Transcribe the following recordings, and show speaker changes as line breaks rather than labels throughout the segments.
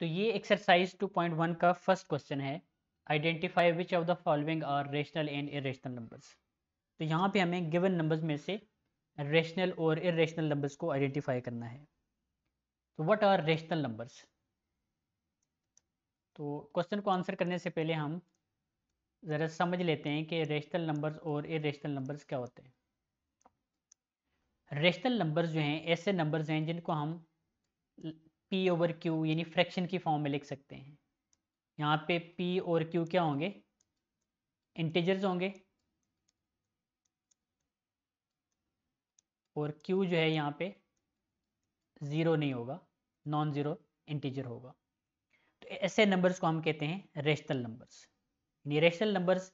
तो ये एक्सरसाइज 2.1 का फर्स्ट क्वेश्चन है identify which of the following are rational and irrational numbers तो यहाँ पे हमें गिवन नंबर्स में से रेशनल और इरेशनल नंबर्स को आइडेंटिफाई करना है तो व्हाट आर रेशनल नंबर्स तो क्वेश्चन को आंसर करने से पहले हम ज़रा समझ लेते हैं कि रेशनल नंबर्स और इरेशनल नंबर्स क्या होते हैं रेशनल नंबर्स जो हैं ऐसे नंबर्स हैं जिनको हम पी ओवर क्यू यानी फ्रैक्शन की फॉर्म में लिख सकते हैं यहाँ पे पी और क्यू क्या होंगे इंटीजर्स होंगे और क्यू जो है यहाँ पे ज़ीरो नहीं होगा नॉन ज़ीरो इंटीजर होगा तो ऐसे नंबर्स को हम कहते हैं रेशनल नंबर्स यानी रेशनल नंबर्स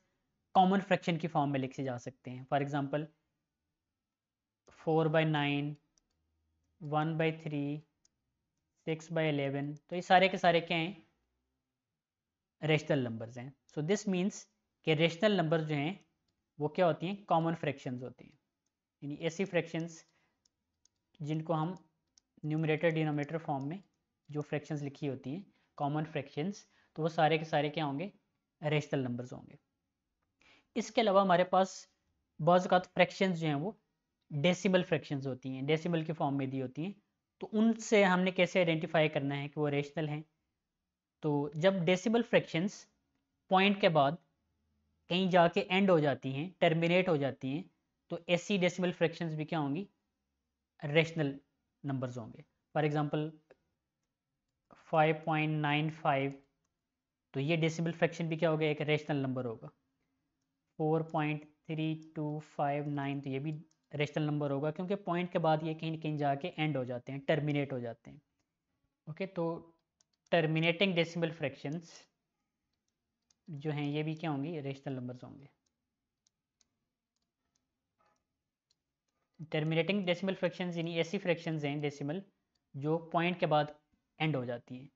कॉमन फ्रैक्शन की फॉर्म में लिखे जा सकते हैं for example four by nine one by three six by eleven तो ये सारे के सारे क्या हैं रेशनल नंबर्स हैं सो दिस मीन्स कि रेशनल नंबर जो हैं वो क्या होती हैं कॉमन फ्रैक्शंस होती हैं यानी ऐसी फ्रैक्शंस जिनको हम न्यूमरेटर डिनोमेटर फॉर्म में जो फ्रैक्शंस लिखी होती हैं कॉमन फ्रैक्शंस तो वो सारे के सारे क्या होंगे रेशनल नंबर्स होंगे इसके अलावा हमारे पास बहुत तो फ्रैक्शंस जो हैं वो डेसिमल फ्रैक्शंस होती हैं डेसिमल के फॉर्म में दी होती हैं तो उनसे हमने कैसे आइडेंटिफाई करना है कि वो रेशनल हैं तो जब डेसिबल फ्रैक्शंस पॉइंट के बाद कहीं जाके एंड हो जाती हैं टर्मिनेट हो जाती हैं तो ऐसी डेसिबल फ्रैक्शंस भी क्या होंगी रेशनल नंबर्स होंगे फॉर एग्जांपल 5.95 तो ये डेसिबल फ्रैक्शन भी क्या होगा एक रेशनल नंबर होगा 4.3259 तो ये भी रेशनल नंबर होगा क्योंकि पॉइंट के बाद ये कहीं कहीं जाके एंड हो जाते हैं टर्मिनेट हो जाते हैं ओके तो टर्मिनेटिंग डेसिमल फ्रैक्शंस जो हैं ये भी क्या होंगी रेशनल नंबर्स होंगे टर्मिनेटिंग डेसिमल फ्रैक्शंस यानी ऐसी फ्रैक्शंस हैं डेसिमल जो पॉइंट के बाद एंड हो जाती हैं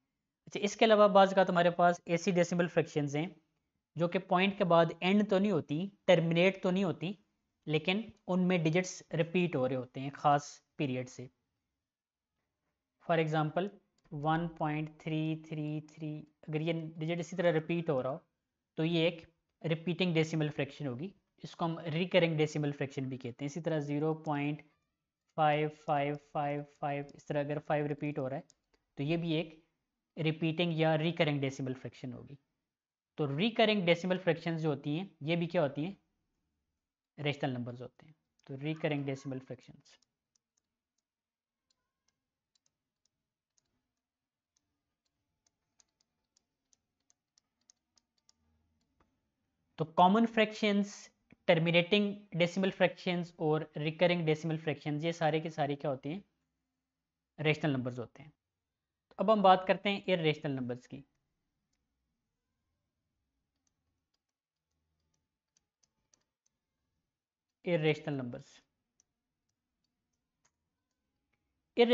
अच्छा इसके अलावा बाज़ का तुम्हारे पास ऐसी डेसिमल फ्रैक्शंस हैं जो कि पॉइंट के बाद एंड तो नहीं होती टर्मिनेट तो नहीं होती लेकिन उनमें डिजिट्स रिपीट हो रहे होते हैं ख़ास पीरियड से फॉर एग्ज़ाम्पल 1.333 अगर ये डिजिट इसी तरह रिपीट हो रहा हो तो ये एक रिपीटिंग डेसिमल फ्रैक्शन होगी इसको हम रिकरिंग डेसिमल फ्रैक्शन भी कहते हैं इसी तरह 0.5555 इस तरह अगर 5 रिपीट हो रहा है तो ये भी एक रिपीटिंग या रिकरिंग डेसिमल फ्रैक्शन होगी तो रिकरिंग डेसिमल फ्रैक्शन जो होती हैं ये भी क्या होती हैं रेशनल नंबर्स होते हैं तो रिकरिंग डेसिमल फ्रैक्शंस तो common fractions terminating decimal fractions और रिकरिंग डेसिमल फ्रैक्शंस ये सारे के सारे क्या होते हैं रेशनल नंबर्स होते हैं तो अब हम बात करते हैं इरेशनल नंबर्स की इेशनल numbers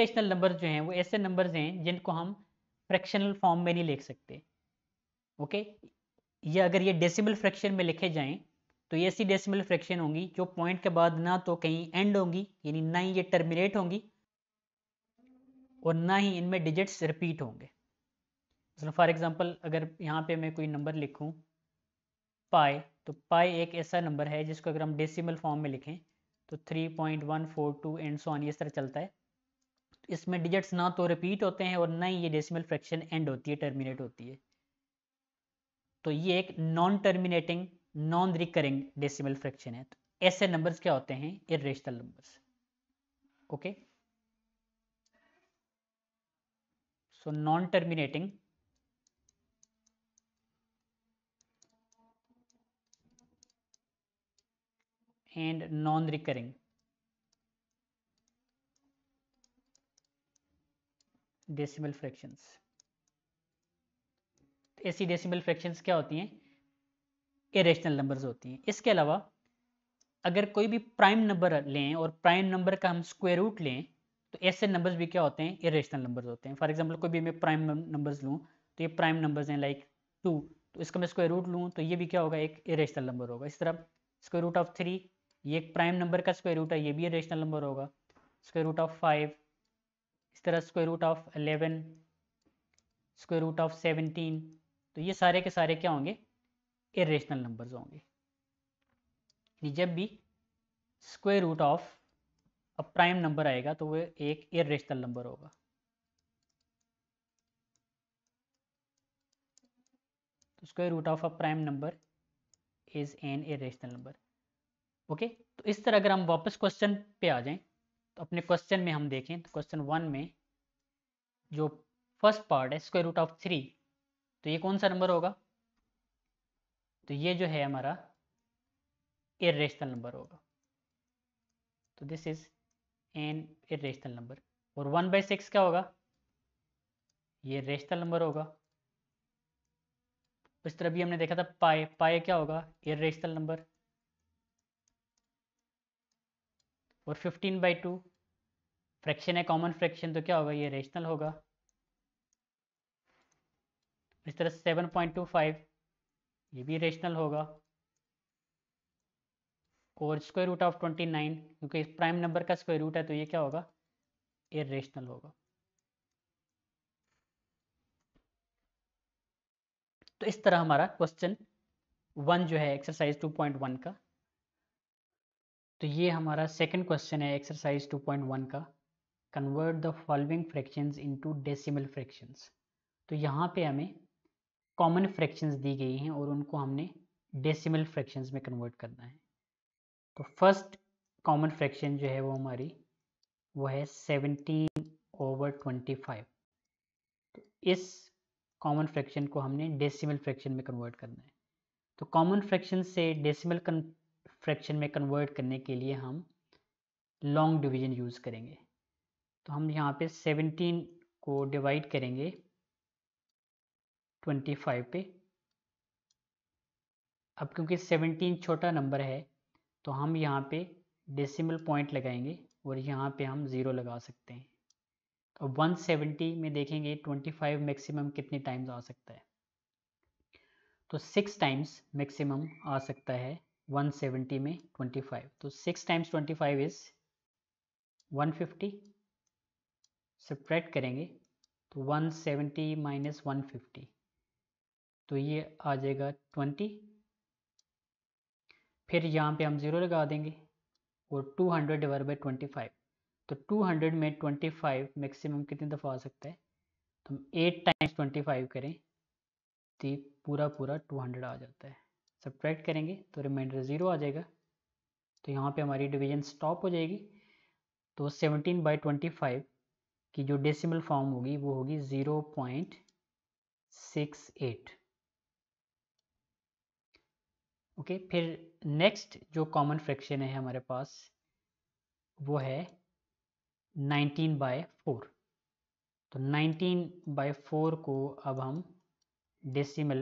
इेशनल numbers जो हैं वो ऐसे numbers हैं जिनको हम फ्रैक्शनल फॉर्म में नहीं लिख सकते ओके ये अगर ये डेसिमल फ्रैक्शन में लिखे जाएं तो ये ऐसी डेसिमल फ्रैक्शन होंगी जो पॉइंट के बाद ना तो कहीं एंड होंगी यानी ना ही ये टर्मिनेट होंगी और ना ही इनमें डिजिट्स रिपीट होंगे फॉर एग्जांपल अगर यहाँ पे मैं कोई नंबर लिखूँ पाई तो पाई एक ऐसा नंबर है जिसको अगर हम डेसिमल फॉर्म में लिखें तो 3.142 एंड सो ऑन इस तरह चलता है तो इसमें डिजिट्स ना तो रिपीट होते हैं और ना ही ये डेसिमल फ्रैक्शन एंड होती है टर्मिनेट होती है तो ये एक non terminating non recurring decimal fraction है तो ऐसे नंबर्स क्या होते हैं irrational numbers okay so non terminating and non-recurring decimal fractions तो ऐसी डेसिमल फ्रैक्शंस क्या होती हैं इरेशनल नंबर्स होती हैं इसके अलावा अगर कोई भी प्राइम नंबर लें और प्राइम नंबर का हम स्क्वायर रूट लें तो ऐसे नंबर्स भी क्या होते हैं इरेशनल नंबर्स होते हैं फॉर एग्जांपल कोई भी मैं प्राइम नंबर्स लूं तो ये प्राइम नंबर्स हैं लाइक टू तो इसका मैं स्क्वायर रूट लूँ तो ये भी क्या होगा एक इरेशनल नंबर होगा इस तरह स्क्वायर रूट ऑफ थ्री ये एक प्राइम नंबर का स्क्वायर रूट है ये भी रेशनल नंबर होगा स्क्वायर रूट ऑफ फाइव इस तरह square root of eleven square root of seventeen तो ये सारे के सारे क्या होंगे इरेशनल नंबर्स होंगे जब भी square root of a prime number आएगा तो वह एक इरेशनल नंबर होगा square root of a prime number is an irrational number okay तो इस तरह अगर हम वापस क्वेश्चन पे आ जाएं तो अपने क्वेश्चन में हम देखें तो क्वेश्चन वन में जो फर्स्ट पार्ट है स्क्वायर रूट ऑफ थ्री तो ये कौन सा नंबर होगा तो ये जो है हमारा इरेशनल नंबर होगा तो this is an irrational number और वन बाई सिक्स क्या होगा ये रेशनल नंबर होगा इस तरह भी हमने देखा था पाए पाए क्या होगा इरेशनल नंबर और 15 बाई टू फ्रैक्शन है कॉमन फ्रैक्शन तो क्या होगा ये रेशनल होगा इस तरह सेवन पॉइंट टू फाइव ये भी रेशनल होगा और square root of twenty nine क्योंकि प्राइम नंबर का स्क्वायर रूट है तो ये क्या होगा रेशनल होगा तो इस तरह हमारा क्वेश्चन वन जो है एक्सरसाइज टू पॉइंट वन का तो ये हमारा सेकंड क्वेश्चन है एक्सरसाइज 2.1 का convert the following fractions into decimal fractions तो यहाँ पे हमें कॉमन फ्रैक्शंस दी गई हैं और उनको हमने डेसिमल फ्रैक्शंस में कन्वर्ट करना है तो फर्स्ट कॉमन फ्रैक्शन जो है वो हमारी वो है सेवनटीन ओवर ट्वेंटी फाइव तो इस कॉमन फ्रैक्शन को हमने डेसिमल फ्रैक्शन में कन्वर्ट करना है तो कॉमन फ्रैक्शन से डेसिमल फ्रैक्शन में कन्वर्ट करने के लिए हम लॉन्ग डिवीजन यूज़ करेंगे तो हम यहाँ पे 17 को डिवाइड करेंगे 25 पे अब क्योंकि 17 छोटा नंबर है तो हम यहाँ पे डेसिमल पॉइंट लगाएंगे और यहाँ पे हम ज़ीरो लगा सकते हैं तो 170 में देखेंगे 25 मैक्सिमम कितने टाइम्स आ सकता है तो सिक्स टाइम्स मैक्सिमम आ सकता है 170 में 25 तो 6 टाइम्स 25 इज वन फिफ्टी करेंगे तो 170 माइनस वन तो ये आ जाएगा 20 फिर यहाँ पे हम ज़ीरो लगा देंगे और 200 हंड्रेड डिवाइड बाई ट्वेंटी तो 200 में 25 मैक्सिमम कितनी दफ़ा आ सकता है तो हम एट टाइम्स 25 करें तो पूरा पूरा 200 आ जाता है सब्ट्रैक्ट करेंगे तो रिमाइंडर ज़ीरो आ जाएगा तो यहाँ पे हमारी डिवीजन स्टॉप हो जाएगी तो 17 बाई 25 की जो डेसिमल फॉर्म होगी वो होगी 0.68 ओके फिर नेक्स्ट जो कॉमन फ्रैक्शन है हमारे पास वो है 19 बाय फोर तो 19 बाय फोर को अब हम डेसिमल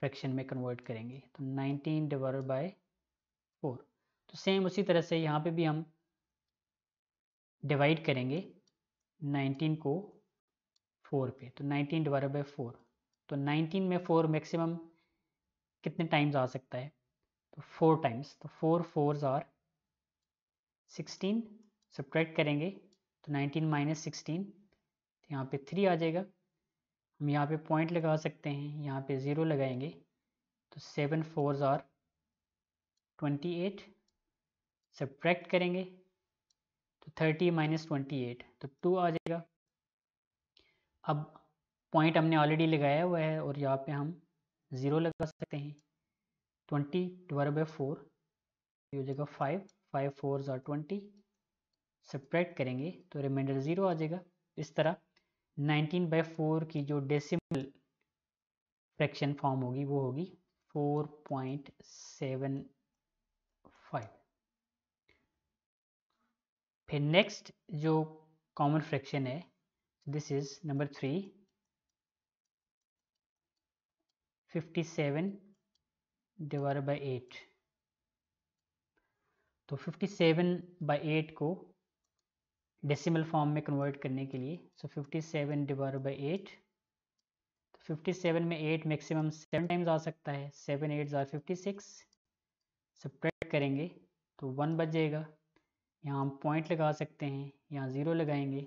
फ्रैक्शन में कन्वर्ट करेंगे तो 19 डिवाइड बाय फोर तो सेम उसी तरह से यहाँ पे भी हम डिवाइड करेंगे 19 को 4 पे तो 19 डिवाइड बाय 4 तो 19 में 4 मैक्सिमम कितने टाइम्स आ सकता है तो 4 टाइम्स तो 4 फोर्स आर 16 सब्ट्रैक्ट करेंगे तो 19 माइनस सिक्सटीन यहाँ पे 3 आ जाएगा हम यहाँ पे पॉइंट लगा सकते हैं यहाँ पे ज़ीरो लगाएंगे तो seven four are twenty eight subtract करेंगे तो थर्टी माइनस ट्वेंटी एट तो टू आ जाएगा अब पॉइंट हमने ऑलरेडी लगाया हुआ है और यहाँ पे हम ज़ीरो लगा सकते हैं ट्वेंटी डिवाइड बाई फोर हो जाएगा five five four are twenty subtract करेंगे तो रिमाइंडर ज़ीरो आ जाएगा इस तरह नाइनटीन बाई फोर की जो डेसिमल फ्रैक्शन फॉर्म होगी वो होगी फोर पॉइंट सेवन फाइव फिर नेक्स्ट जो कॉमन फ्रैक्शन है this is number three fifty seven divide by eight तो फिफ्टी सेवन बाई एट को डेसिमल फॉर्म में कन्वर्ट करने के लिए so fifty seven divide by eight तो फिफ्टी सेवन में एट मैक्सिमम सेवन टाइम्स आ सकता है seven eight are fifty six separate करेंगे तो वन बच जाएगा यहाँ हम पॉइंट लगा सकते हैं यहाँ ज़ीरो लगाएंगे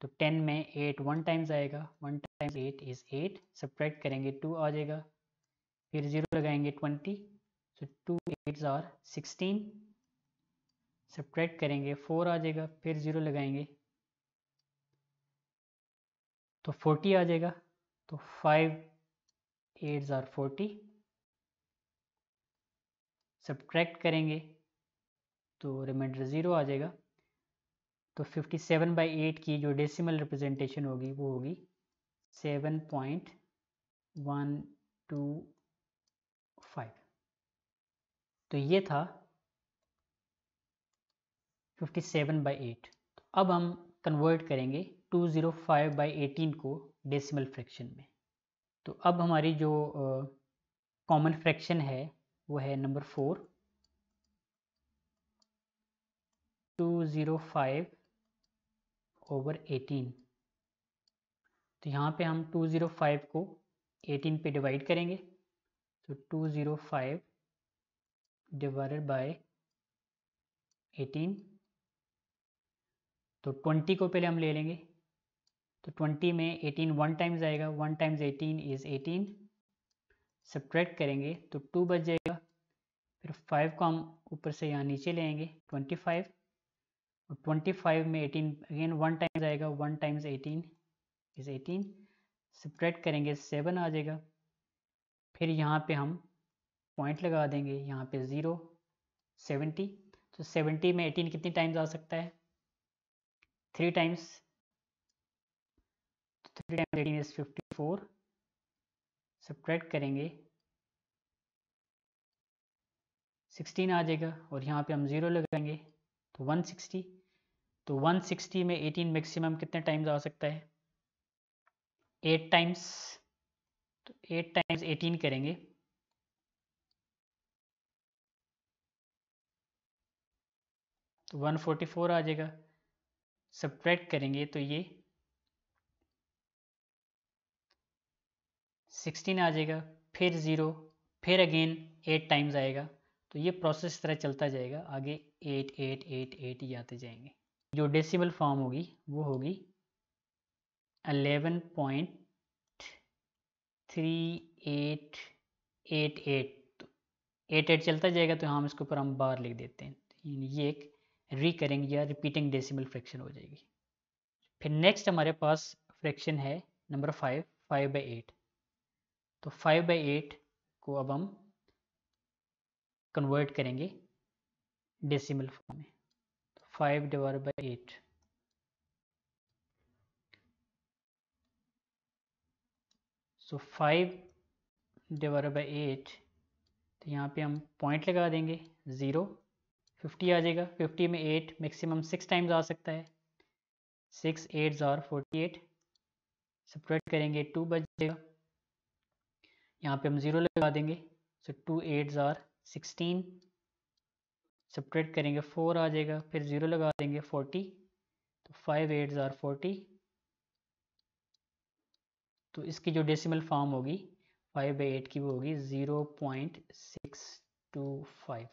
तो टेन में एट वन टाइम्स आएगा one times eight is eight separate करेंगे टू आ जाएगा फिर ज़ीरो लगाएंगे twenty so two eights are sixteen subtract करेंगे फोर आ जाएगा फिर ज़ीरो लगाएंगे तो फोर्टी आ जाएगा तो five eight are forty subtract करेंगे तो रिमाइंडर ज़ीरो आ जाएगा तो फिफ्टी सेवन बाई एट की जो डेसिमल रिप्रेजेंटेशन होगी वो होगी seven point one two five तो ये था फिफ्टी सेवन बाई एट अब हम कन्वर्ट करेंगे two zero five by eighteen को डेसिमल फ्रैक्शन में तो अब हमारी जो कॉमन uh, फ्रैक्शन है वो है number four two zero five over eighteen तो यहाँ पे हम टू ज़ीरो फाइव को एटीन पे डिवाइड करेंगे तो two zero five divided by eighteen तो ट्वेंटी को पहले हम ले लेंगे तो ट्वेंटी में एटीन वन टाइम्स आएगा one times eighteen is eighteen subtract करेंगे तो टू बच जाएगा फिर फाइव को हम ऊपर से यहाँ नीचे ले आएंगे ट्वेंटी फाइव और ट्वेंटी फाइव में एटीन अगेन वन टाइम्स आएगा one times eighteen is eighteen subtract करेंगे सेवन आ जाएगा फिर यहाँ पे हम पॉइंट लगा देंगे यहाँ पे ज़ीरो सेवेंटी तो सेवेंटी में एटीन कितनी टाइम्स आ सकता है three times three times eighteen is fifty four subtract करेंगे सिक्सटीन आ जाएगा और यहाँ पे हम ज़ीरो लगाएंगे तो वन सिक्सटी तो वन सिक्सटी में एटीन मैक्सिमम कितने टाइम्स आ सकता है एट टाइम्स तो एट टाइम्स एटीन करेंगे तो वन फोर्टी फोर आ जाएगा सब्ट्रैक्ट करेंगे तो ये 16 आ जाएगा फिर ज़ीरो फिर अगेन एट टाइम्स आएगा तो ये प्रोसेस इस तरह चलता जाएगा आगे एट एट एट एट ही आते जाएंगे जो डेसिमल फॉर्म होगी वो होगी eleven point three eight eight eight eight eight चलता जाएगा तो हम इसके ऊपर हम बार लिख देते हैं तो ये एक रिकरिंग या रिपीटिंग डेसिमल फ्रैक्शन हो जाएगी फिर नेक्स्ट हमारे पास फ्रैक्शन है number five five by eight तो फाइव बाई एट को अब हम कन्वर्ट करेंगे डेसिमल फॉर्म में five divide by eight so five divide by eight तो यहाँ पे हम पॉइंट लगा देंगे ज़ीरो फिफ्टी आ जाएगा फिफ्टी में एट मैक्सिमम सिक्स टाइम्स आ सकता है six eight are forty eight separate करेंगे टू बच जाएगा यहाँ पे हम ज़ीरो लगा देंगे so two eight are sixteen separate करेंगे फोर आ जाएगा फिर ज़ीरो लगा देंगे फोर्टी तो फाइव एट ज़ार फोर्टी तो इसकी जो डेसिमल फॉर्म होगी फाइव बाई एट की वो होगी zero point six two five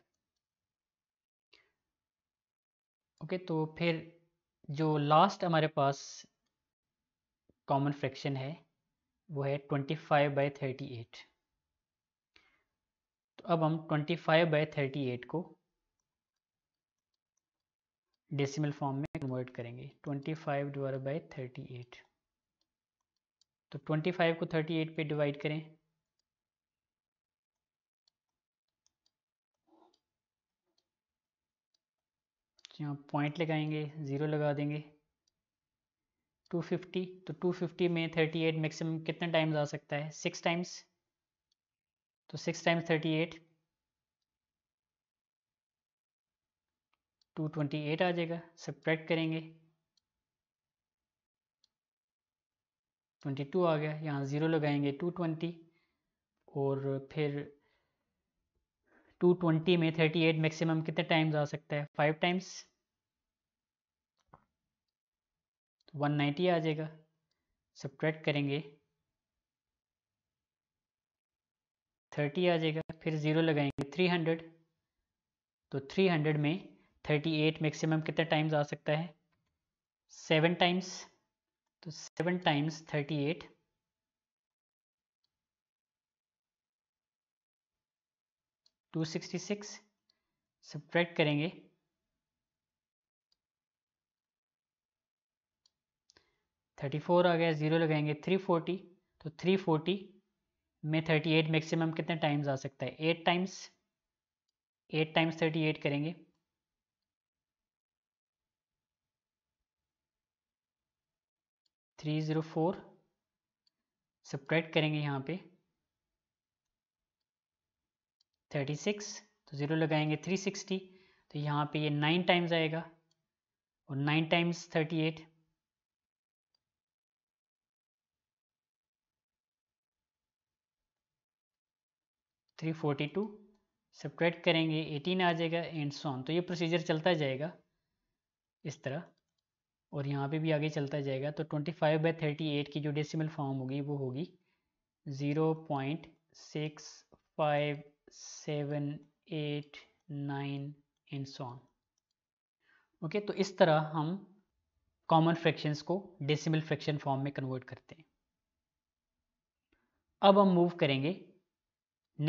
okay तो फिर जो लास्ट हमारे पास कॉमन फ्रैक्शन है वो है 25 फाइव बाई थर्टी एट तो अब हम 25 फाइव बाई थर्टी एट को डेसिमल फॉर्म में कन्वर्ट करेंगे 25 five divide by thirty eight तो 25 को 38 पे डिवाइड करें यहाँ पॉइंट लगाएंगे ज़ीरो लगा देंगे 250 तो 250 में 38 मैक्सिमम कितने टाइम्स आ सकता है सिक्स टाइम्स तो सिक्स टाइम्स 38 228 आ जाएगा सब्ट्रैक्ट करेंगे 22 आ गया यहाँ ज़ीरो लगाएंगे 220 और फिर टू ट्वेंटी में थर्टी एट मैक्सिमम कितने टाइम्स आ सकता है फाइव टाइम्स वन नाइन्टी आ जाएगा सब्ट्रैक्ट करेंगे थर्टी आ जाएगा फिर ज़ीरो लगाएंगे थ्री हंड्रेड तो थ्री हंड्रेड में थर्टी एट मैक्सिमम कितने टाइम्स आ सकता है सेवन टाइम्स तो seven times thirty eight two sixty six subtract करेंगे थर्टी फोर आ गया ज़ीरो लगाएंगे थ्री फोर्टी तो थ्री फोर्टी में थर्टी एट मैक्सिमम कितने टाइम्स आ सकता है eight times eight times thirty eight करेंगे थ्री ज़ीरो फोर सब्ट्रैक्ट करेंगे यहाँ पे थर्टी सिक्स तो ज़ीरो लगाएंगे थ्री सिक्सटी तो यहाँ पे ये नाइन टाइम्स आएगा और nine times thirty eight three forty two subtract करेंगे एटीन आ जाएगा एंड सोन तो ये प्रोसीजर चलता जाएगा इस तरह और यहाँ पे भी आगे चलता जाएगा तो twenty five by thirty eight की जो डेसिमल फॉर्म होगी वो होगी zero point six five seven eight nine and so on okay तो इस तरह हम कॉमन फ्रैक्शंस को डेसिमल फ्रैक्शन फॉर्म में कन्वर्ट करते हैं अब हम मूव करेंगे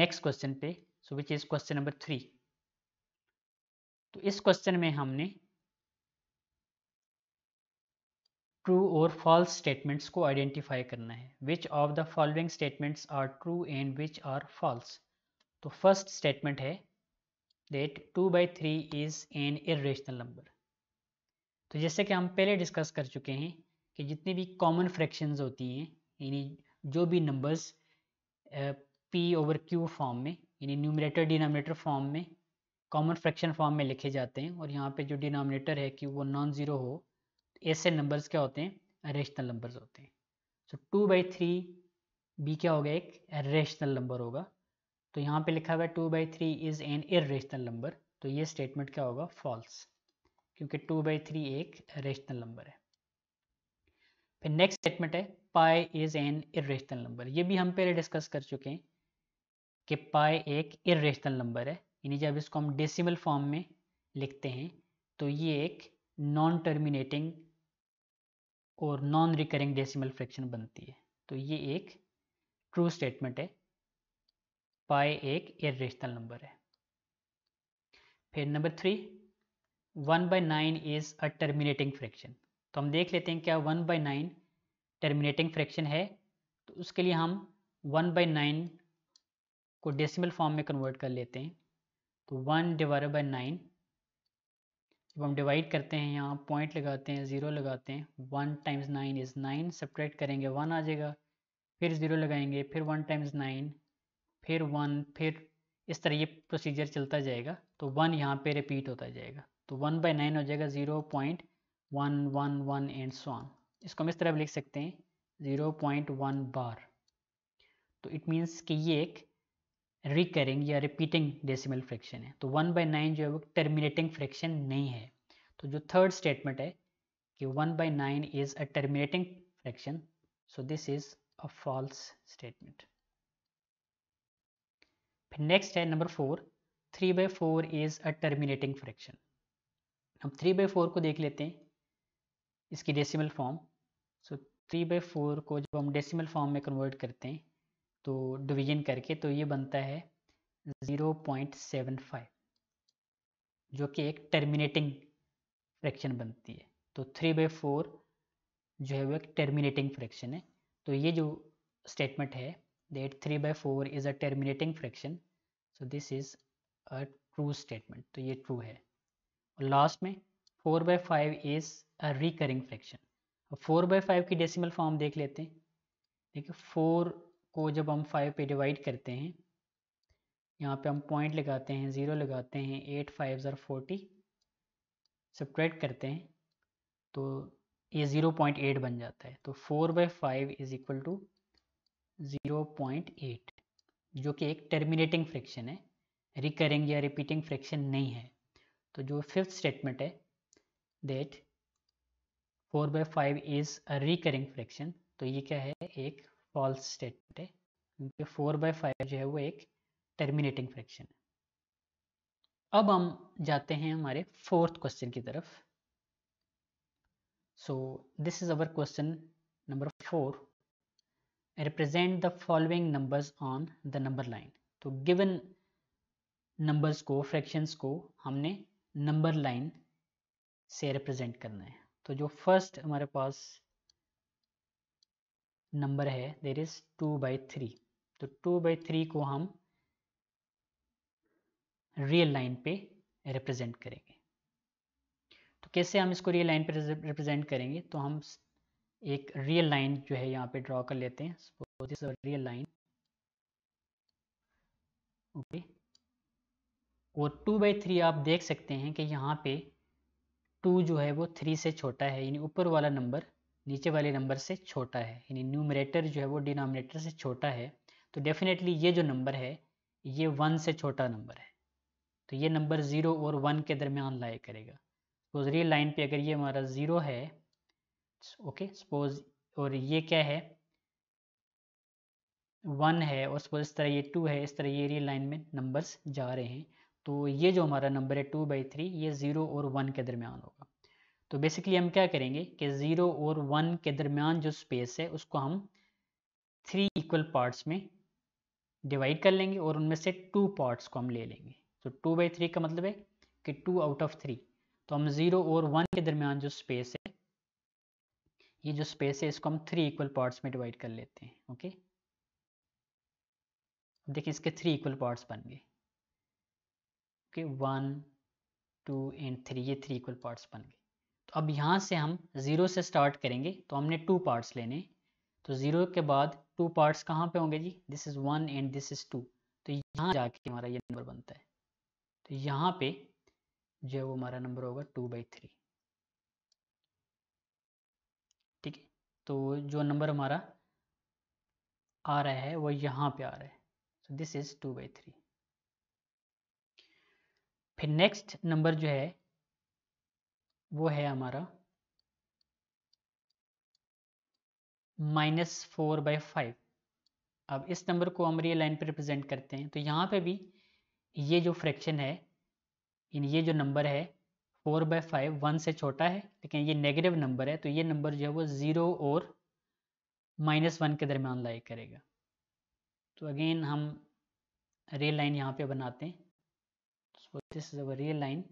नेक्स्ट क्वेश्चन पे so which is question number three तो इस क्वेश्चन में हमने ट्रू और फॉल्स स्टेटमेंट्स को आइडेंटिफाई करना है which of the following statements are true and which are false तो फर्स्ट स्टेटमेंट है that two by three is an irrational number तो जैसे कि हम पहले डिस्कस कर चुके हैं कि जितनी भी कॉमन फ्रैक्शंस होती हैं यानी जो भी numbers P over Q form में यानी न्यूमिनेटर डिनोमिनेटर फॉर्म में कॉमन फ्रैक्शन फॉर्म में लिखे जाते हैं और यहाँ पे जो डिनोमिनेटर है कि वो नॉन ज़ीरो हो तो ऐसे नंबर्स क्या होते हैं रेशनल नंबर्स होते हैं सो टू बाई थ्री बी क्या होगा एक रेशनल नंबर होगा तो यहाँ पे लिखा हुआ है two by three is an irrational number तो ये स्टेटमेंट क्या होगा फॉल्स क्योंकि टू बाई थ्री एक रेशनल नंबर है फिर नेक्स्ट स्टेटमेंट है पाए इज एन इेशनल नंबर ये भी हम पहले डिस्कस कर चुके हैं कि पाए एक इेशनल नंबर है यानी जब इसको हम डेसिमल फॉर्म में लिखते हैं तो ये एक नॉन टर्मिनेटिंग और नॉन रिकरिंग डेसिमल फ्रैक्शन बनती है तो ये एक ट्रू स्टेटमेंट है पाई एक इरेशनल नंबर है फिर number three one by nine is a terminating fraction तो हम देख लेते हैं क्या one by nine terminating fraction है तो उसके लिए हम वन बाई नाइन को डेसिमल फॉर्म में कन्वर्ट कर लेते हैं तो वन डिवाइड बाई नाइन जब हम डिवाइड करते हैं यहाँ पॉइंट लगाते हैं ज़ीरो लगाते हैं one times nine is nine separate करेंगे वन आ जाएगा फिर ज़ीरो लगाएंगे फिर वन टाइम्स नाइन फिर वन फिर इस तरह ये प्रोसीजर चलता जाएगा तो वन यहाँ पे रिपीट होता जाएगा तो वन बाई नाइन हो जाएगा zero point one one one and so on इसको हम इस तरह लिख सकते हैं ज़ीरो पॉइंट वन बार तो इट मीन्स कि ये एक रिकरिंग या रिपीटिंग डेसिमल फ्रैक्शन है तो वन बाई नाइन जो है वो टर्मिनेटिंग फ्रैक्शन नहीं है तो जो थर्ड स्टेटमेंट है कि one by nine is a terminating fraction so this is a false statement फिर नेक्स्ट है number four three by four is a terminating fraction हम थ्री बाई फोर को देख लेते हैं इसकी decimal form so three by four को जब हम डेसिमल फॉर्म में कन्वर्ट करते हैं तो डिवीजन करके तो ये बनता है ज़ीरो पॉइंट सेवन फाइव जो कि एक टर्मिनेटिंग फ्रैक्शन बनती है तो थ्री बाई फोर जो है वो एक टर्मिनेटिंग फ्रैक्शन है तो ये जो स्टेटमेंट है that 3 by 4 is a terminating fraction so this is a true statement तो ये true है और last में 4 by 5 is a recurring fraction अब 4 by 5 की decimal form देख लेते हैं देखिए 4 को जब हम 5 पे divide करते हैं यहाँ पे हम point लगाते हैं zero लगाते हैं 8 फाइव ज़र फोर्टी सब्ट्रैक्ट करते हैं तो ये ज़ीरो पॉइंट एट बन जाता है तो four by five is equal to 0.8 जो कि एक टर्मिनेटिंग फ्रैक्शन है रिकरिंग या रिपीटिंग फ्रैक्शन नहीं है तो जो फिफ्थ स्टेटमेंट है that four by five is a recurring fraction तो ये क्या है एक फॉल्स स्टेटमेंट है क्योंकि फोर बाई फाइव जो है वो एक टर्मिनेटिंग फ्रैक्शन है अब हम जाते हैं हमारे फोर्थ क्वेश्चन की तरफ so this is our question number four represent the following numbers on the number line तो given numbers को fractions को हमने number line से represent करना है तो जो first हमारे पास नंबर है there is two by three तो टू बाई थ्री को हम रियल लाइन पे रिप्रेजेंट करेंगे तो कैसे हम इसको रियल लाइन पे रिप्रेजेंट करेंगे तो हम एक रियल लाइन जो है यहाँ पे ड्रॉ कर लेते हैं दिस रियल लाइन ओके और टू बाई थ्री आप देख सकते हैं कि यहाँ पे टू जो है वो थ्री से छोटा है यानी ऊपर वाला नंबर नीचे वाले नंबर से छोटा है यानी न्यूमरेटर जो है वो डिनोमिनेटर से छोटा है तो डेफिनेटली ये जो नंबर है ये वन से छोटा नंबर है तो ये नंबर ज़ीरो और वन के दरमियान लाए करेगा तो रियल लाइन पे अगर ये हमारा ज़ीरो है ओके सपोज और ये क्या है वन है और सपोज इस तरह ये टू है इस तरह ये रियल लाइन में नंबर्स जा रहे हैं तो ये जो हमारा नंबर है टू बाई थ्री ये ज़ीरो और वन के दरमियान होगा तो बेसिकली हम क्या करेंगे कि ज़ीरो और वन के दरमियान जो स्पेस है उसको हम थ्री इक्वल पार्ट्स में डिवाइड कर लेंगे और उनमें से टू पार्ट्स को हम ले लेंगे तो टू बाई थ्री का मतलब है कि टू आउट ऑफ थ्री तो हम ज़ीरो और वन के दरमियान जो स्पेस है ये जो स्पेस है इसको हम थ्री इक्वल पार्ट्स में डिवाइड कर लेते हैं ओके देखिए इसके थ्री इक्वल पार्ट्स बन गए okay one two and three ये थ्री इक्वल पार्ट्स बन गए तो अब यहाँ से हम ज़ीरो से स्टार्ट करेंगे तो हमने टू पार्ट्स लेने तो ज़ीरो के बाद टू पार्ट्स कहाँ पे होंगे जी this is one and this is two तो यहाँ जाके हमारा ये नंबर बनता है तो यहाँ पे जो है वो हमारा नंबर होगा टू बाई थ्री तो जो नंबर हमारा आ रहा है वो यहाँ पे आ रहा है so this is two by three फिर नेक्स्ट नंबर जो है वो है हमारा माइनस फोर बाई फाइव अब इस नंबर को हम ये लाइन पे रिप्रेजेंट करते हैं तो यहाँ पे भी ये जो फ्रैक्शन है इन ये जो नंबर है फोर बाय फाइव वन से छोटा है लेकिन ये नेगेटिव नंबर है तो ये नंबर जो है वो ज़ीरो और माइनस वन के दरमियान लाइक करेगा तो अगेन हम रियल लाइन यहाँ पे बनाते हैं so this is our real line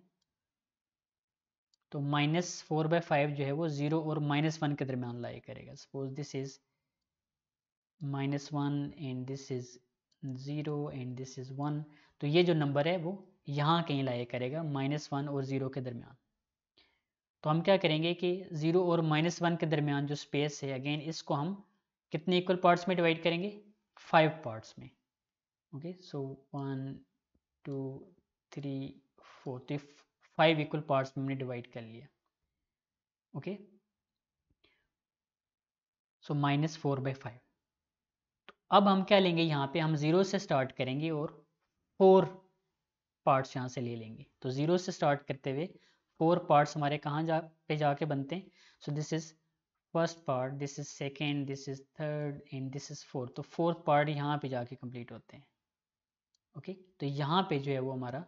तो माइनस फोर बाई फाइव जो है वो ज़ीरो और माइनस वन के दरमियान लाइक करेगा suppose this is minus one and this is zero and this is one तो ये जो नंबर है वो यहाँ कहीं लाया करेगा माइनस वन और ज़ीरो के दरमियान तो हम क्या करेंगे कि ज़ीरो और माइनस वन के दरमियान जो स्पेस है अगेन इसको हम कितने इक्वल पार्ट्स में डिवाइड करेंगे फाइव पार्ट्स में okay so one two three four तो फाइव इक्वल पार्ट्स में हमने डिवाइड कर लिया okay so minus four by five अब हम क्या लेंगे यहाँ पे हम ज़ीरो से स्टार्ट करेंगे और फोर पार्ट्स यहाँ से ले लेंगे तो ज़ीरो से स्टार्ट करते हुए फोर पार्ट्स हमारे कहाँ जा पे जाके बनते हैं so this is first part this is second this is third and this is fourth तो फोर्थ पार्ट यहाँ पे जाके कंप्लीट होते हैं ओके okay? तो यहाँ पे जो है वो हमारा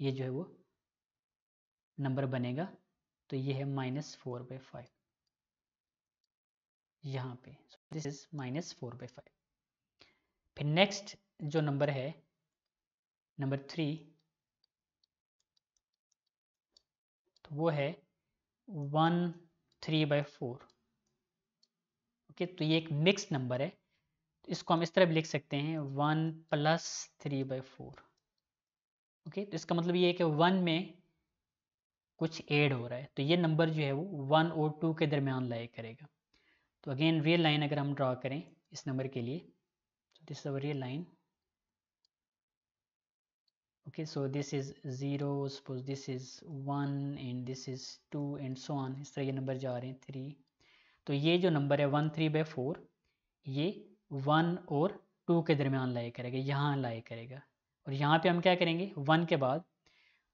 ये जो है वो नंबर बनेगा तो ये है माइनस फोर बाई फाइव यहाँ पे this is minus four by five फिर नेक्स्ट जो नंबर है नंबर थ्री तो वो है one three by four okay तो ये एक मिक्स नंबर है तो इसको हम इस तरह भी लिख सकते हैं one plus three by four okay तो इसका मतलब ये है कि वन में कुछ ऐड हो रहा है तो ये नंबर जो है वो वन और टू के दरमियान लाए करेगा तो अगेन रियल लाइन अगर हम ड्रॉ करें इस नंबर के लिए तो this real line okay so this is zero suppose this is one and this is two and so on इस तरह ये नंबर जा रहे हैं थ्री तो ये जो नंबर है वन थ्री बाई फोर ये वन और टू के दरमियान लाया करेगा यहाँ लाया करेगा और यहाँ पे हम क्या करेंगे वन के बाद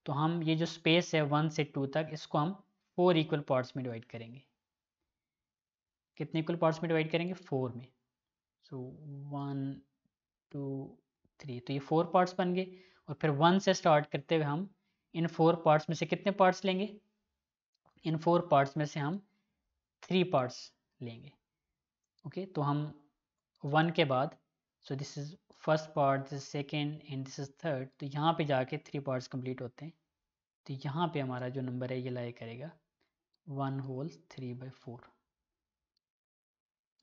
तो हम ये जो स्पेस है वन से टू तक इसको हम फोर इक्वल पार्ट्स में डिवाइड करेंगे कितने इक्वल पार्ट्स में डिवाइड करेंगे फोर में सो वन टू थ्री तो ये फोर पार्ट्स बन गए और फिर वन से स्टार्ट करते हुए हम इन फोर पार्ट्स में से कितने पार्ट्स लेंगे इन फोर पार्ट्स में से हम थ्री पार्ट्स लेंगे ओके okay, तो हम वन के बाद so this is first part this is second and this is third तो यहाँ पे जाके थ्री पार्ट्स कंप्लीट होते हैं तो यहाँ पे हमारा जो नंबर है ये लाई करेगा one whole three by four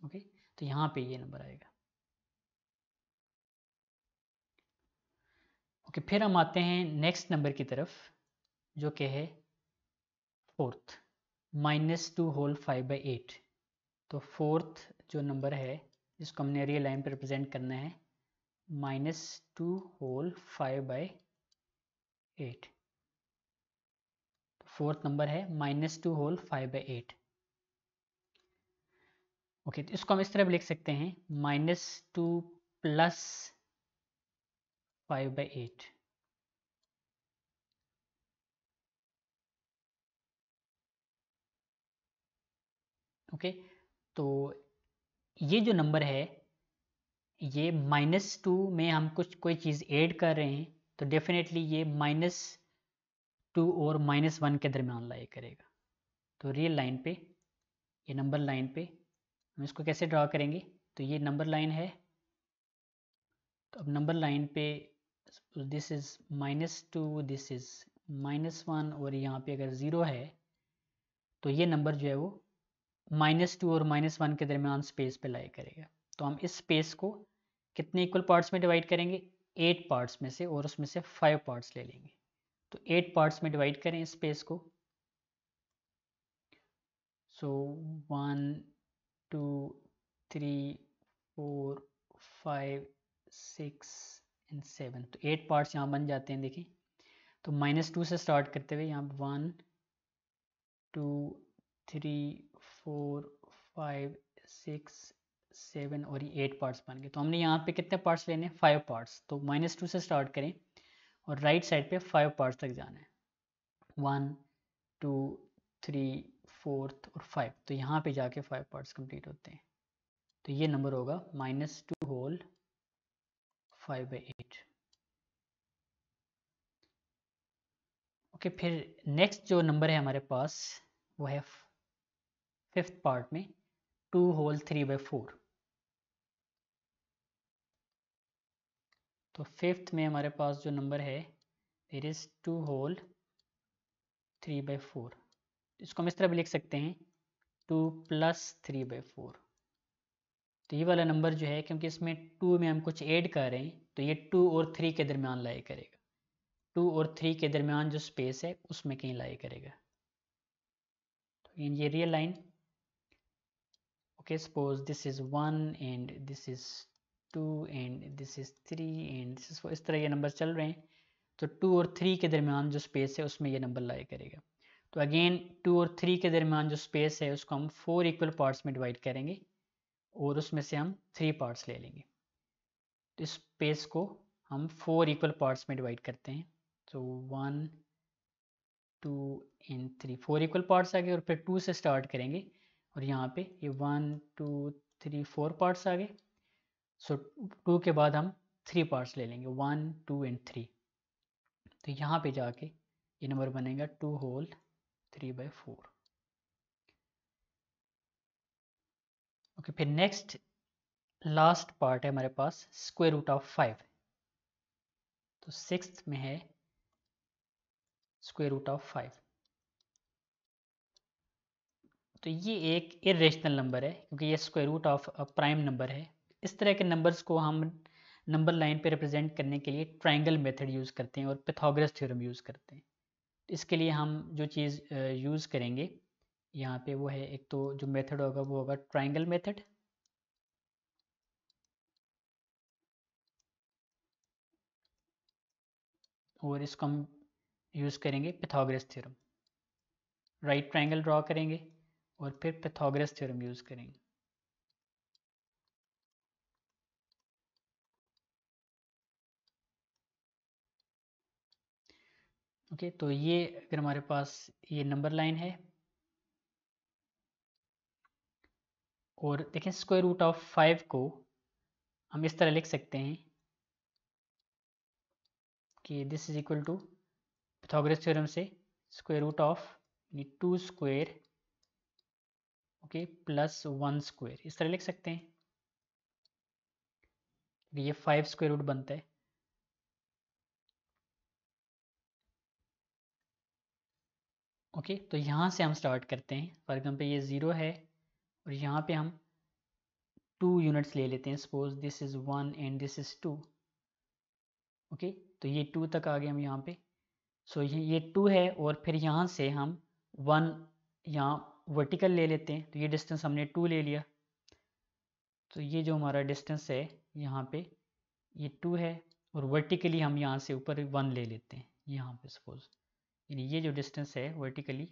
okay तो यहाँ पे ये नंबर आएगा ओके फिर हम आते हैं नेक्स्ट नंबर की तरफ जो के है fourth minus two whole five by eight तो फोर्थ जो नंबर है इसको हमने रियल लाइन पर रिप्रेजेंट करना है minus two whole five by eight fourth number है minus two whole five by eight okay तो इसको हम इस तरह भी लिख सकते हैं minus two plus 5 by 8 okay तो ये जो नंबर है ये माइनस टू में हम कुछ कोई चीज़ ऐड कर रहे हैं तो डेफिनेटली ये माइनस टू और माइनस वन के दरमियान लाई करेगा तो रियल लाइन पे ये नंबर लाइन पे हम इसको कैसे ड्रा करेंगे तो ये नंबर लाइन है तो अब नंबर लाइन पे this is minus two this is minus one और यहाँ पे अगर ज़ीरो है तो ये नंबर जो है वो माइनस टू और माइनस वन के दरमियान स्पेस पे लाई करेगा तो हम इस स्पेस को कितने इक्वल पार्ट्स में डिवाइड करेंगे एट पार्ट्स में से और उसमें से फाइव पार्ट्स ले लेंगे तो एट पार्ट्स में डिवाइड करें इस स्पेस को so one two three four five six and seven तो एट पार्ट्स यहाँ बन जाते हैं देखें तो माइनस टू से स्टार्ट करते हुए यहाँ one two three four five six seven और ये एट पार्ट्स बन गए तो हमने यहाँ पे कितने पार्ट्स लेने हैं फाइव पार्ट्स तो माइनस टू से स्टार्ट करें और राइट साइड पे फाइव पार्ट्स तक जाना है वन टू थ्री फोर्थ और फाइव तो यहाँ पे जाके फाइव पार्ट्स कंप्लीट होते हैं तो ये नंबर होगा minus two whole five by eight okay फिर नेक्स्ट जो नंबर है हमारे पास वो है फिफ्थ पार्ट में two whole three by four तो फिफ्थ में हमारे पास जो नंबर है it is two whole three by four इसको हम इस तरह भी लिख सकते हैं two plus three by four तो ये वाला नंबर जो है क्योंकि इसमें टू में हम कुछ ऐड कर रहे हैं तो ये टू और थ्री के दरमियान लाई करेगा टू और थ्री के दरमियान जो स्पेस है उसमें कहीं लाई करेगा तो ये real line okay suppose this is one and this is two and this is three and this is इस तरह ये नंबर चल रहे हैं तो टू और थ्री के दरमियान जो स्पेस है उसमें ये नंबर लाया करेगा तो अगेन टू और थ्री के दरमियान जो स्पेस है उसको हम फोर इक्वल पार्ट्स में डिवाइड करेंगे और उसमें से हम थ्री पार्ट्स ले लेंगे इस स्पेस को हम फोर इक्वल पार्ट्स में डिवाइड करते हैं तो one two and three four equal parts आ गए और फिर टू से स्टार्ट करेंगे और यहाँ पे ये one two three four parts आ गए सो टू के बाद हम थ्री पार्ट्स ले लेंगे वन टू एंड थ्री तो यहाँ पे जाके ये नंबर बनेगा two whole three by four okay फिर नेक्स्ट लास्ट पार्ट है हमारे पास स्क्वायर रूट ऑफ फाइव तो सिक्स में है स्क्वेयर रूट ऑफ फाइव तो ये एक इरेशनल नंबर है क्योंकि ये square root of prime number है इस तरह के नंबर्स को हम नंबर लाइन पे रिप्रेजेंट करने के लिए ट्रायंगल मेथड यूज़ करते हैं और पिथागोरस थ्योरम यूज़ करते हैं इसके लिए हम जो चीज़ यूज़ करेंगे यहाँ पे वो है एक तो जो मेथड होगा वो होगा ट्रायंगल मेथड और इसको हम यूज़ करेंगे Pythagoras theorem right triangle draw करेंगे और फिर पिथागोरस थ्योरम यूज़ करेंगे ओके okay, तो ये अगर हमारे पास ये नंबर लाइन है और देखें स्क्वायर रूट ऑफ फाइव को हम इस तरह लिख सकते हैं कि this is equal to Pythagoras theorem से स्क्वायर रूट ऑफ यानी two square okay plus one square इस तरह लिख सकते हैं तो ये फाइव स्क्वायर रूट बनता है ओके okay, तो यहाँ से हम स्टार्ट करते हैं फॉर एग्जाम्पल ये ज़ीरो है और यहाँ पे हम टू यूनिट्स ले लेते हैं suppose this is one and this is two okay तो ये टू तक आ गए हम यहाँ पे सो ये ये टू है और फिर यहाँ से हम वन यहाँ वर्टिकल ले लेते हैं तो ये डिस्टेंस हमने टू ले लिया तो ये जो हमारा डिस्टेंस है यहाँ पे ये टू है और वर्टिकली हम यहाँ से ऊपर वन ले लेते हैं यहाँ पे सपोज यानी ये जो डिस्टेंस है वर्टिकली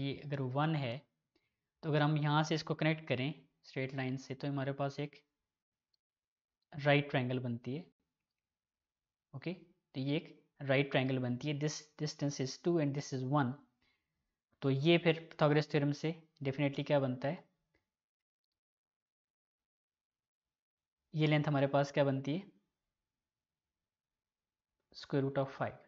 ये अगर वन है तो अगर हम यहाँ से इसको कनेक्ट करें स्ट्रेट लाइन से तो हमारे पास एक राइट ट्रायंगल बनती है ओके तो ये एक राइट ट्राइंगल बनती है this distance is two and this is one तो ये फिर पिथागोरस थ्योरम से डेफिनेटली क्या बनता है ये लेंथ हमारे पास क्या बनती है स्क्वायर रूट ऑफ फाइव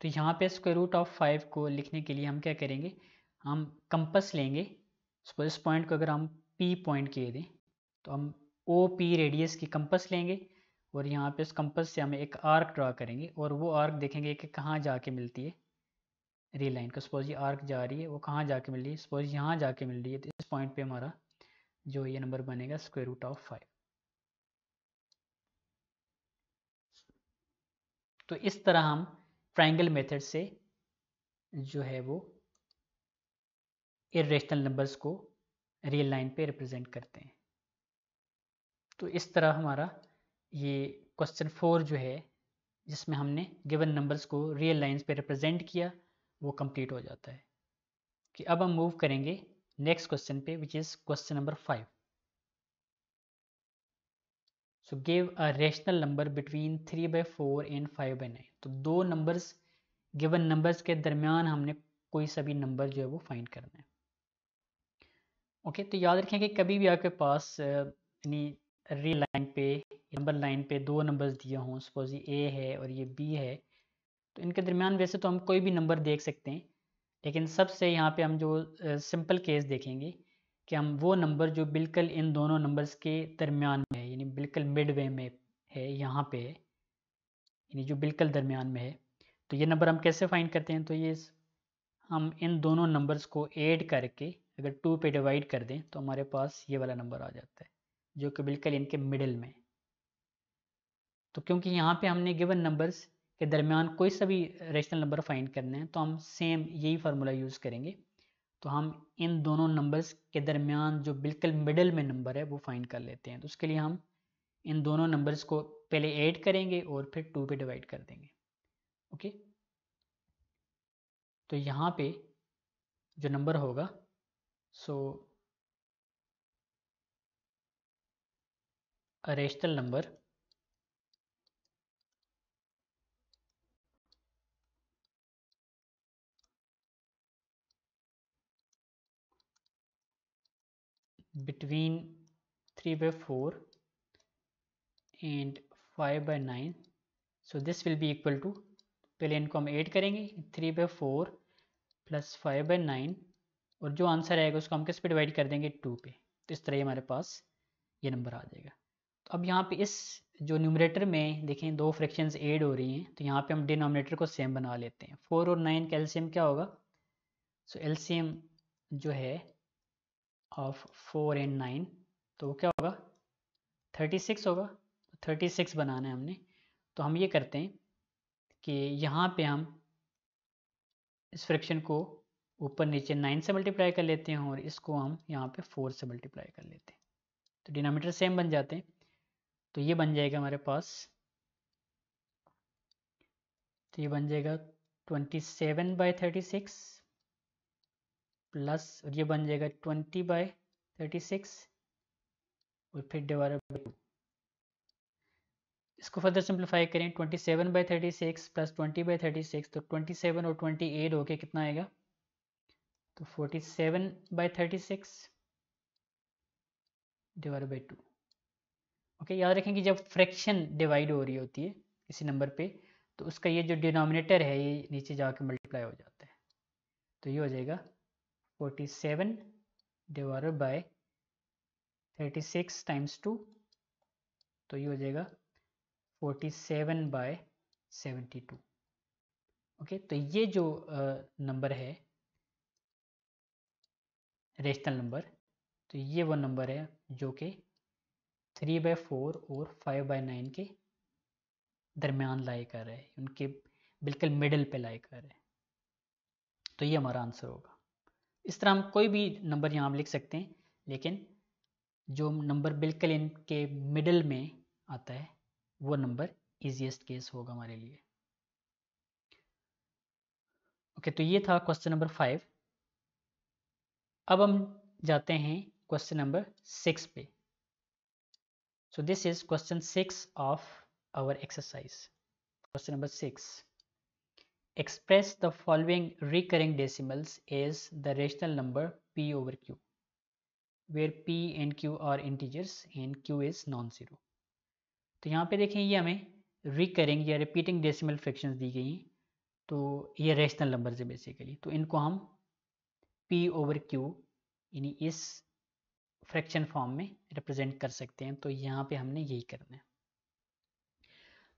तो यहाँ पे स्क्वायर रूट ऑफ फाइव को लिखने के लिए हम क्या करेंगे हम कंपस लेंगे सपोज इस पॉइंट को अगर हम पी पॉइंट किए दें तो हम ओ पी रेडियस की कंपस लेंगे और यहाँ पे उस कंपस से हम एक आर्क ड्रा करेंगे और वो आर्क देखेंगे कि कहाँ जाके मिलती है रील लाइन को सपोज ये आर्क जा रही है वो कहाँ जाके मिल रही है सपोज यहाँ जाके मिल रही है तो इस पॉइंट पे हमारा जो ये नंबर बनेगा स्क्वायर रूट ऑफ फाइव तो इस तरह हम ट्राइंगल मेथड से जो है वो इरेशनल नंबर्स को रियल लाइन पे रिप्रेजेंट करते हैं तो इस तरह हमारा ये क्वेश्चन फोर जो है जिसमें हमने गिवन नंबर्स को रियल लाइंस पे रिप्रेजेंट किया वो कंप्लीट हो जाता है कि अब हम मूव करेंगे नेक्स्ट क्वेश्चन पे which is question number five so give a rational number between three by four and five by nine तो दो नंबर्स गिवन नंबर्स के दरमियान हमने कोई सभी नंबर जो है वो फाइंड करना है ओके okay, तो याद रखें कि कभी भी आपके पास यानी री लाइन पे नंबर लाइन पे दो नंबर्स दिए हों सपोज ये ए है और ये बी है तो इनके दरमियान वैसे तो हम कोई भी नंबर देख सकते हैं लेकिन सबसे यहाँ पे हम जो सिंपल केस देखेंगे कि हम वो नंबर जो बिल्कुल इन दोनों नंबर्स के दरमियान में है यानी बिल्कुल मिड वे में है यहाँ पे है यानी जो बिल्कुल दरमियान में है तो ये नंबर हम कैसे फाइंड करते हैं तो ये हम इन दोनों नंबर्स को एड करके अगर टू पे डिवाइड कर दें तो हमारे पास ये वाला नंबर आ जाता है जो कि बिल्कुल इनके मिडिल में तो क्योंकि यहाँ पे हमने गिवन नंबर्स के दरमियान कोई सा भी रेशनल नंबर फाइंड करना है तो हम सेम यही फार्मूला यूज़ करेंगे तो हम इन दोनों नंबर्स के दरमियान जो बिल्कुल मिडल में नंबर है वो फाइंड कर लेते हैं तो उसके लिए हम इन दोनों नंबर्स को पहले ऐड करेंगे और फिर टू पे डिवाइड कर देंगे ओके तो यहाँ पे जो नंबर होगा सो a rational number between 3 by 4 and 5 by 9 so this will be equal to पहले इनको हम ऐड करेंगे 3 by four plus five by nine और जो आंसर आएगा उसको हम किस पे डिवाइड कर देंगे टू पे तो इस तरह हमारे पास ये नंबर आ जाएगा अब यहाँ पे इस जो न्यूमरेटर में देखें दो फ्रैक्शंस ऐड हो रही हैं तो यहाँ पे हम डिनोमिनेटर को सेम बना लेते हैं फोर और नाइन का एल्शियम क्या होगा सो so, एलसीएम जो है ऑफ फोर एंड नाइन तो वो क्या होगा थर्टी सिक्स होगा थर्टी सिक्स बनाना है हमने तो हम ये करते हैं कि यहाँ पे हम इस फ्रैक्शन को ऊपर नीचे नाइन से मल्टीप्लाई कर लेते हैं और इसको हम यहाँ पे फोर से मल्टीप्लाई कर लेते हैं तो डिनोमीटर सेम बन जाते हैं तो ये बन जाएगा हमारे पास तो ये बन जाएगा twenty seven by thirty six plus और ये बन जाएगा ट्वेंटी बाय थर्टी सिक्स और फिर डिवाइड बाई टू इसको फर्दर सिंप्लीफाई करें twenty seven by thirty six plus twenty by thirty six तो ट्वेंटी सेवन और ट्वेंटी एट होके कितना आएगा तो forty seven by thirty six divide by two okay याद रखें कि जब फ्रैक्शन डिवाइड हो रही होती है किसी नंबर पे तो उसका ये जो डिनोमिनेटर है ये नीचे जाके मल्टीप्लाई हो जाता है तो ये हो जाएगा forty seven divide by thirty six times two तो ये हो जाएगा forty seven by seventy two okay तो ये जो नंबर है रेशनल नंबर तो ये वो नंबर है जो कि थ्री बाय फोर और फाइव बाय नाइन के दरमियान लाई कर रहे हैं उनके बिल्कुल मिडल पे लाई कर रहे हैं तो ये हमारा आंसर होगा इस तरह हम कोई भी नंबर यहाँ हम लिख सकते हैं लेकिन जो नंबर बिल्कुल इनके मिडल में आता है वो नंबर ईजिएस्ट केस होगा हमारे लिए ओके तो ये था क्वेश्चन नंबर फाइव अब हम जाते हैं क्वेश्चन नंबर सिक्स पे So this is question 6 of our exercise. Question number 6. Express the following recurring decimals as the rational number p over q where p and q are integers and q is non-zero. तो यहाँ पे देखें ये हमें recurring या repeating decimal fractions दी गई हैं तो ये rational numbers है basically. तो इनको हम p over q यानी इस फ्रैक्शन फॉर्म में रिप्रेजेंट कर सकते हैं तो यहाँ पे हमने यही करना है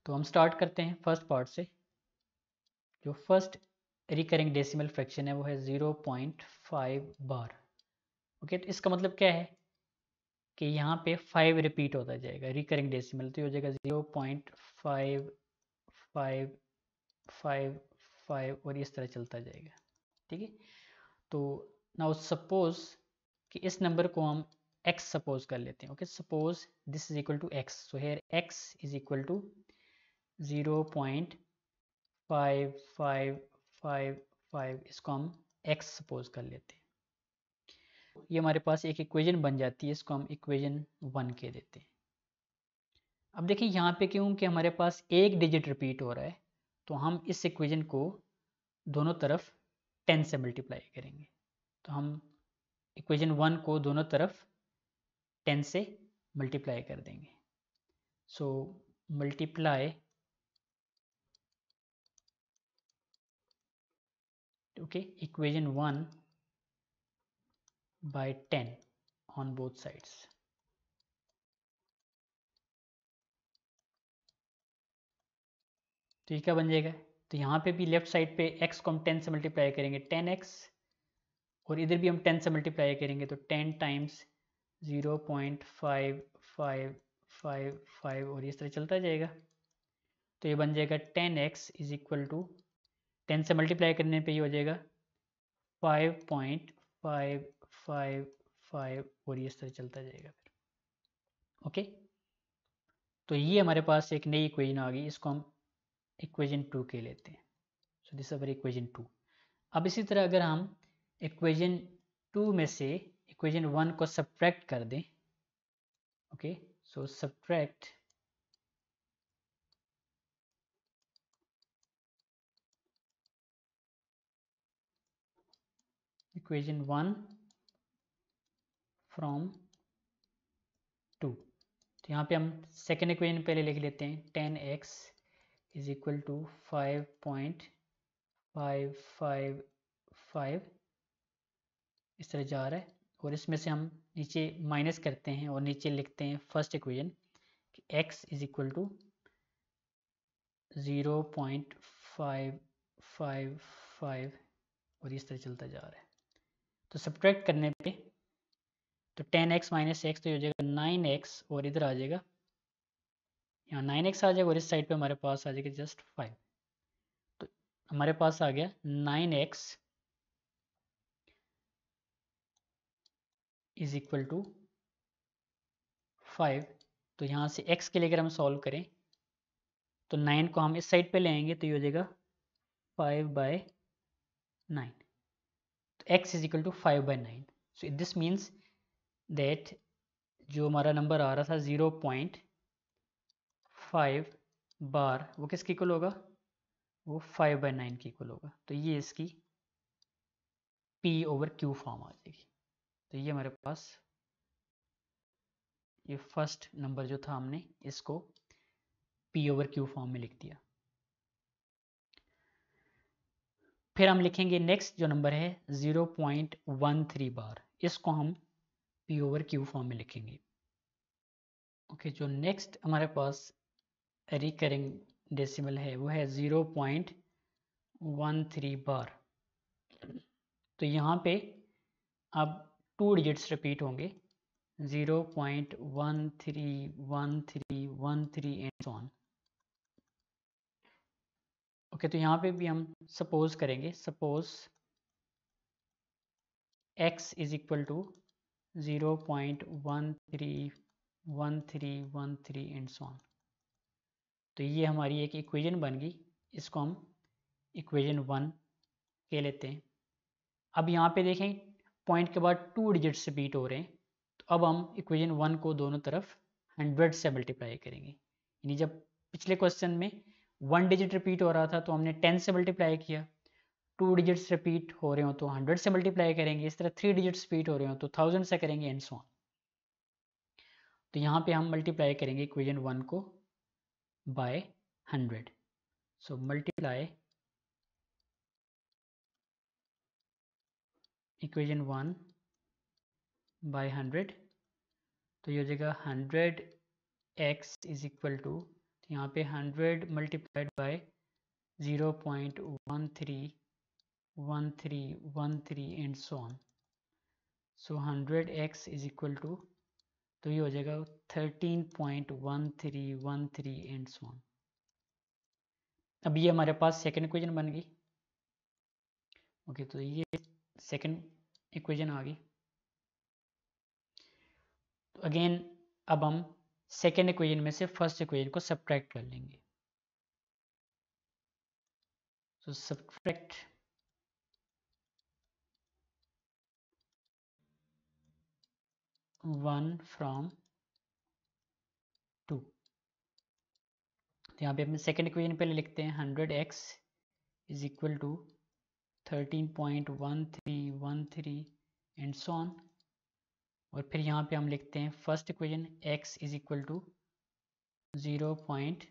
तो हम स्टार्ट करते हैं फर्स्ट पार्ट से जो फर्स्ट रिकरिंग डेसिमल फ्रैक्शन है वो है zero point five bar okay तो इसका मतलब क्या है कि यहाँ पे फाइव रिपीट होता जाएगा रिकरिंग डेसिमल तो ये हो जाएगा zero point five five five five और इस तरह चलता जाएगा ठीक है तो नाउ सपोज कि इस नंबर को हम x सपोज कर लेते हैं okay suppose this is equal to x so here x is equal to zero point five five five five इसको हम x सपोज कर लेते हैं ये हमारे पास एक इक्वेजन बन जाती है इसको हम इक्वेजन वन के देते हैं अब देखिए यहाँ पे क्यों कि हमारे पास एक डिजिट रिपीट हो रहा है तो हम इस इक्वेजन को दोनों तरफ टेन से मल्टीप्लाई करेंगे तो हम इक्वेशन वन को दोनों तरफ टेन से मल्टीप्लाई कर देंगे so multiply okay equation one by ten on both sides तो ये क्या बन जाएगा तो यहाँ पे भी लेफ्ट साइड पे x को हम 10 से मल्टीप्लाई करेंगे 10x और इधर भी हम टेन से मल्टीप्लाई करेंगे तो ten times zero point five five five five और इस तरह चलता जाएगा तो ये बन जाएगा ten x is equal to ten से मल्टीप्लाई करने पे ये हो जाएगा five point five five five और इस तरह चलता जाएगा फिर ओके तो ये हमारे पास एक नई इक्वेजन आ गई इसको हम इक्वेजन टू के लेते हैं सो दिस इक्वेजन टू अब इसी तरह अगर हम इक्वेजन टू में से इक्वेजन वन को सब्ट्रैक्ट कर दें okay so subtract equation one from two तो यहाँ पे हम सेकेंड इक्वेजन पहले लिख लेते हैं ten x is equal to five point five five five इस तरह जा रहा है और इसमें से हम नीचे माइनस करते हैं और नीचे लिखते हैं फर्स्ट इक्वेशन कि x is equal to zero point five five five और इस तरह चलता जा रहा है तो सब्ट्रैक्ट करने पे तो टेन एक्स माइनस एक्स तो हो जाएगा नाइन एक्स और इधर आ जाएगा यहाँ नाइन एक्स आ जाएगा और इस साइड पे हमारे पास आ जाएगा जस्ट फाइव तो हमारे पास आ गया nine x is equal to five तो यहाँ से एक्स के लिए अगर हम सॉल्व करें तो नाइन को हम इस साइड पे ले आएंगे तो ये हो जाएगा फाइव बाय नाइन तो x is equal to five by nine so this means that जो हमारा नंबर आ रहा था ज़ीरो पॉइंट फाइव बार वो किसके इक्वल होगा वो फाइव बाय नाइन के इक्वल होगा तो ये इसकी पी ओवर क्यू फॉर्म आ जाएगी तो ये हमारे पास ये फर्स्ट नंबर जो था हमने इसको पी ओवर क्यू फॉर्म में लिख दिया फिर हम लिखेंगे नेक्स्ट जो नंबर है 0.13 बार इसको हम पी ओवर क्यू फॉर्म में लिखेंगे ओके जो नेक्स्ट हमारे पास रिकरिंग डेसिमल है वो है 0.13 बार तो यहाँ पे अब टू डिजिट्स रिपीट होंगे zero point one three one three one three and on okay तो यहाँ पे भी हम सपोज करेंगे suppose x is equal to zero point one three one three one three and on तो ये हमारी एक इक्वेशन बन गई इसको हम इक्वेशन वन के लेते हैं अब यहाँ पे देखें पॉइंट के बाद टू डिजिट से बीट हो रहे हैं तो अब हम इक्वेशन वन को दोनों तरफ हंड्रेड से मल्टीप्लाई करेंगे यानी जब पिछले क्वेश्चन में वन डिजिट रिपीट हो रहा था तो हमने टेन से मल्टीप्लाई किया टू डिजिट्स रिपीट हो रहे हो तो हंड्रेड से मल्टीप्लाई करेंगे इस तरह थ्री डिजिट रिपीट हो रहे हो तो थाउजेंड से करेंगे एंड सो तो यहाँ पे हम मल्टीप्लाई करेंगे इक्वेशन वन को by hundred so multiply equation one by hundred तो ये हो जाएगा hundred x is equal to तो यहाँ पे hundred multiplied by zero point one three one three one three and so on so hundred x is equal to तो ये हो जाएगा thirteen point one three one three and so on अब ये हमारे पास सेकेंड इक्वेशन बन गई okay okay, तो ये सेकेंड इक्वेशन आ गई तो अगेन अब हम सेकेंड इक्वेशन में से फर्स्ट इक्वेशन को सब्ट्रैक्ट कर लेंगे so subtract one from two तो यहाँ पे अपने सेकेंड इक्वेशन पहले लिखते हैं hundred x is equal to thirteen point one one three three and so on और फिर यहाँ पे हम लिखते हैं first equation x is equal to zero point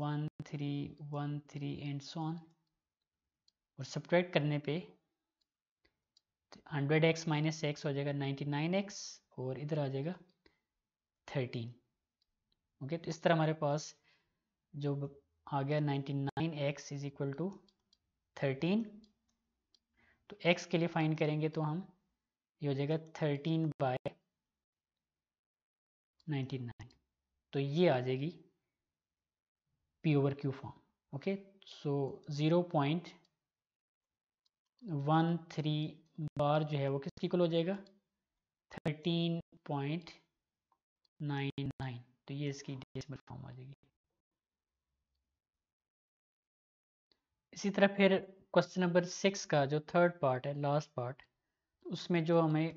one three one three and so on और सब्ट्रैक्ट करने पे हंड्रेड एक्स माइनस एक्स हो जाएगा नाइन्टी नाइन एक्स और इधर आ जाएगा थर्टीन ओके तो इस तरह हमारे पास जो आ गया ninety nine x is equal to thirteen तो x के लिए फाइंड करेंगे तो हम ये हो जाएगा थर्टीन बाय नाइन्टी नाइन तो ये आ जाएगी p over Q form okay so zero point one three bar जो है वो किसकी कुल हो जाएगा थर्टीन पॉइंट नाइन नाइन तो ये इसकी डेसिमल फॉर्म आ जाएगी इसी तरह फिर क्वेश्चन नंबर सिक्स का जो थर्ड पार्ट है लास्ट पार्ट उसमें जो हमें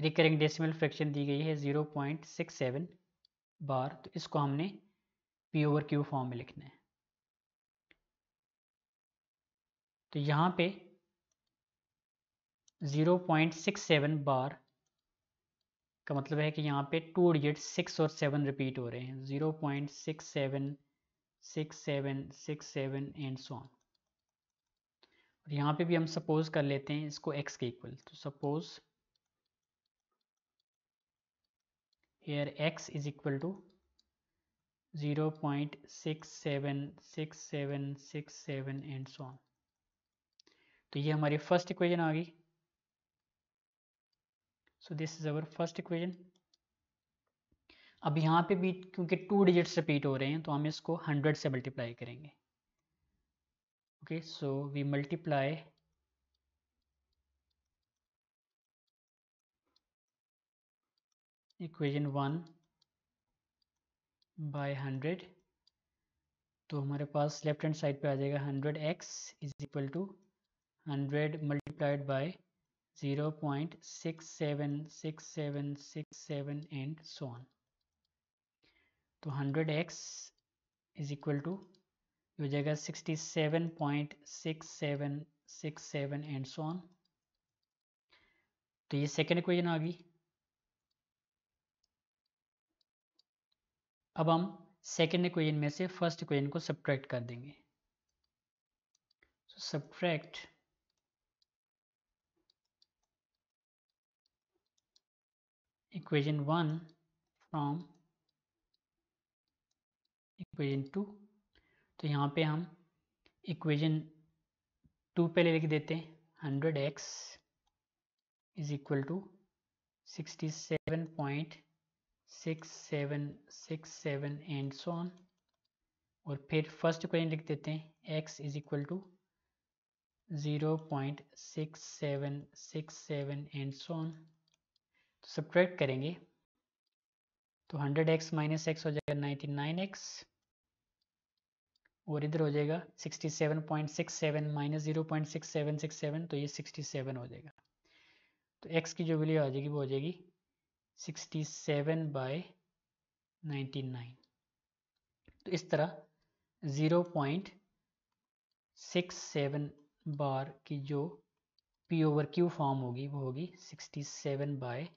रिकरिंग डेसिमल फ्रैक्शन दी गई है zero point six seven bar तो इसको हमने पी ओवर क्यू फॉर्म में लिखना है तो यहाँ पे zero point six seven bar का मतलब है कि यहाँ पे टू डिजिट सिक्स और सेवन रिपीट हो रहे हैं zero point six seven six seven six seven and so on और यहाँ पे भी हम सपोज कर लेते हैं इसको x के इक्वल तो suppose here x is equal to zero point six seven six seven six seven and so on तो ये हमारी फर्स्ट इक्वेशन आ गई so this is our first equation अब यहाँ पे भी क्योंकि टू डिजिट्स रिपीट हो रहे हैं तो हम इसको हंड्रेड से मल्टीप्लाई करेंगे okay so we multiply equation one by hundred तो हमारे पास लेफ्ट हैंड साइड पे आ जाएगा hundred x is equal to hundred multiplied by zero point six seven six seven six seven and so on तो hundred x is equal to हो जाएगा sixty seven point six seven six seven and so on तो ये second equation आ गई अब हम second equation में से फर्स्ट इक्वेशन को सब्ट्रैक्ट कर देंगे so, subtract equation 1 from equation 2 तो यहाँ पे हम इक्वेशन टू पहले लिख देते हैं hundred x is equal to sixty seven point six seven six seven and so on और फिर फर्स्ट इक्वेशन लिख देते हैं x is equal to zero point six seven six seven and so on तो सब्ट्रैक्ट करेंगे तो hundred x minus x हो जाएगा नाइन्टी नाइन एक्स और इधर हो जाएगा 67.67 minus zero point six seven six seven तो ये 67 हो जाएगा तो x की जो वैल्यू आ जाएगी वो हो जाएगी 67 सेवन बाय नाइन्टी तो इस तरह zero point six seven bar की जो पी ओवर क्यू फॉर्म होगी वो होगी 67 by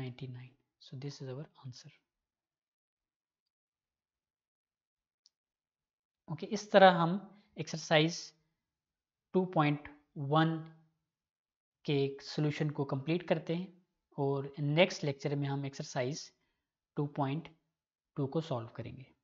nine so this is our answer okay इस तरह हम एक्सरसाइज 2.1 के सॉल्यूशन को कंप्लीट करते हैं और नेक्स्ट लेक्चर में हम एक्सरसाइज 2.2 को सॉल्व करेंगे